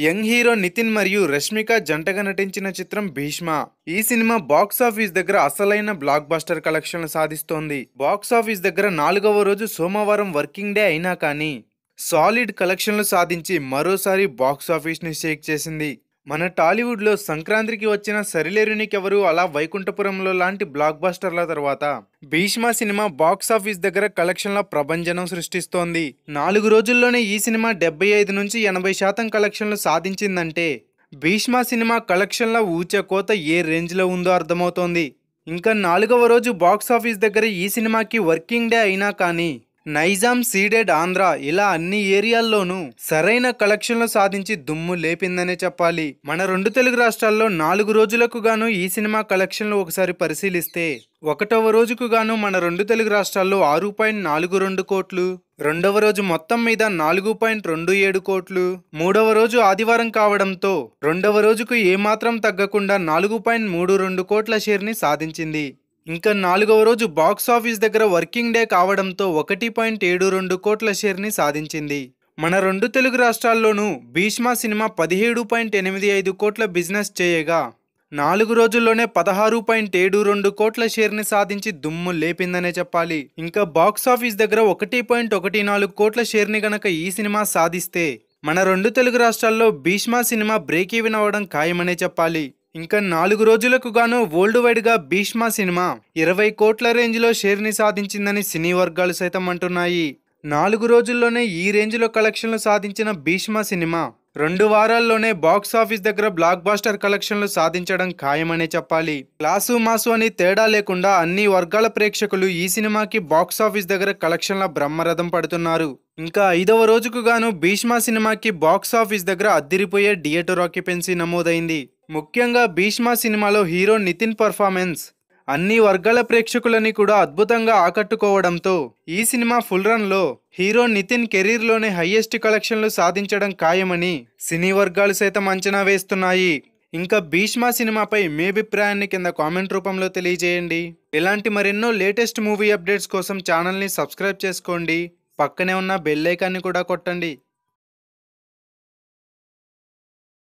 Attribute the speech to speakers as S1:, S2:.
S1: young hero Nitin మరియు రష్మిక జంటగా నటించిన చిత్రం భీష్మ ఈ సినిమా బాక్స్ ఆఫీస్ దగ్గర అసలైన బ్లాక్ బస్టర్ కలెక్షన్లు సాధిస్తోంది బాక్స్ ఆఫీస్ దగ్గర నాలుగవ రోజు సోమవారం వర్కింగ్ డే అయినా కానీ సాలిడ్ కలెక్షన్లు సాధించి మరోసారి బాక్స్ ఆఫీస్ని షేక్ చేసింది మన టాలీవుడ్లో సంక్రాంతికి వచ్చిన సరిలేరు నీకెవరు అలా వైకుంఠపురంలో లాంటి బ్లాక్ బస్టర్ల తర్వాత భీష్మ సినిమా బాక్స్ ఆఫీస్ దగ్గర కలెక్షన్ల ప్రభంజనం సృష్టిస్తోంది నాలుగు రోజుల్లోనే ఈ సినిమా డెబ్బై ఐదు నుంచి ఎనభై శాతం కలెక్షన్లు సాధించిందంటే భీష్మ సినిమా కలెక్షన్ల ఊచకోత ఏ రేంజ్లో ఉందో అర్థమవుతోంది ఇంకా నాలుగవ రోజు బాక్స్ ఆఫీస్ దగ్గర ఈ సినిమాకి వర్కింగ్ డే అయినా కానీ నైజాం సీడెడ్ ఆంధ్ర ఇలా అన్ని ఏరియాల్లోనూ సరైన కలెక్షన్లు సాధించి దుమ్ము లేపిందనే చెప్పాలి మన రెండు తెలుగు రాష్ట్రాల్లో నాలుగు రోజులకు గాను ఈ సినిమా కలెక్షన్లు ఒకసారి పరిశీలిస్తే ఒకటవ రోజుకు గాను మన రెండు తెలుగు రాష్ట్రాల్లో ఆరు పాయింట్ నాలుగు రెండు కోట్లు రెండవ రోజు మొత్తం మీద నాలుగు పాయింట్ రెండు ఏడు కోట్లు మూడవ రోజు ఆదివారం కావడంతో రెండవ రోజుకు ఏమాత్రం తగ్గకుండా నాలుగు పాయింట్ మూడు రెండు కోట్ల షేర్ని సాధించింది ఇంకా నాలుగవ రోజు బాక్స్ ఆఫీస్ దగ్గర వర్కింగ్ డే కావడంతో ఒకటి పాయింట్ ఏడు రెండు కోట్ల షేర్ని సాధించింది మన రెండు తెలుగు రాష్ట్రాల్లోనూ భీష్మ సినిమా పదిహేడు పాయింట్ ఎనిమిది ఐదు కోట్ల బిజినెస్ చేయగా నాలుగు రోజుల్లోనే పదహారు పాయింట్ ఏడు రెండు కోట్ల షేర్ని సాధించి దుమ్ము లేపిందనే చెప్పాలి ఇంకా బాక్స్ ఆఫీస్ దగ్గర ఒకటి పాయింట్ ఒకటి నాలుగు కోట్ల షేర్ని గనక ఈ సినిమా సాధిస్తే మన రెండు తెలుగు రాష్ట్రాల్లో భీష్మ సినిమా బ్రేక్ ఈవెన్ అవ్వడం ఖాయమనే చెప్పాలి ఇంకా నాలుగు రోజులకు గాను వరల్డ్ వైడ్గా భీష్మా సినిమా ఇరవై కోట్ల రేంజ్లో షేర్ని సాధించిందని సినీ వర్గాలు సైతం అంటున్నాయి నాలుగు రోజుల్లోనే ఈ రేంజ్లో కలెక్షన్లు సాధించిన భీష్మా సినిమా రెండు వారాల్లోనే బాక్స్ ఆఫీస్ దగ్గర బ్లాక్ బాస్టర్ కలెక్షన్లు సాధించడం ఖాయమనే చెప్పాలి క్లాసు మాసు అని తేడా లేకుండా అన్ని వర్గాల ప్రేక్షకులు ఈ సినిమాకి బాక్స్ ఆఫీస్ దగ్గర కలెక్షన్ల బ్రహ్మరథం పడుతున్నారు ఇంకా ఐదవ రోజుకు గాను భీష్మా సినిమాకి బాక్స్ ఆఫీస్ దగ్గర అద్దిరిపోయే థియేటర్ ఆక్యుపెన్సీ నమోదైంది ముఖ్యంగా భీష్మ సినిమాలో హీరో నితిన్ పర్ఫార్మెన్స్ అన్ని వర్గాల ప్రేక్షకులని కూడా అద్భుతంగా ఆకట్టుకోవడంతో ఈ సినిమా ఫుల్ రన్లో హీరో నితిన్ కెరీర్లోనే హయ్యెస్ట్ కలెక్షన్లు సాధించడం ఖాయమని సినీ వర్గాలు సైతం అంచనా వేస్తున్నాయి ఇంకా భీష్మ సినిమాపై మీ అభిప్రాయాన్ని కింద కామెంట్ రూపంలో తెలియజేయండి ఇలాంటి మరెన్నో లేటెస్ట్ మూవీ అప్డేట్స్ కోసం ఛానల్ని సబ్స్క్రైబ్ చేసుకోండి పక్కనే ఉన్న బెల్లైకాన్ని కూడా కొట్టండి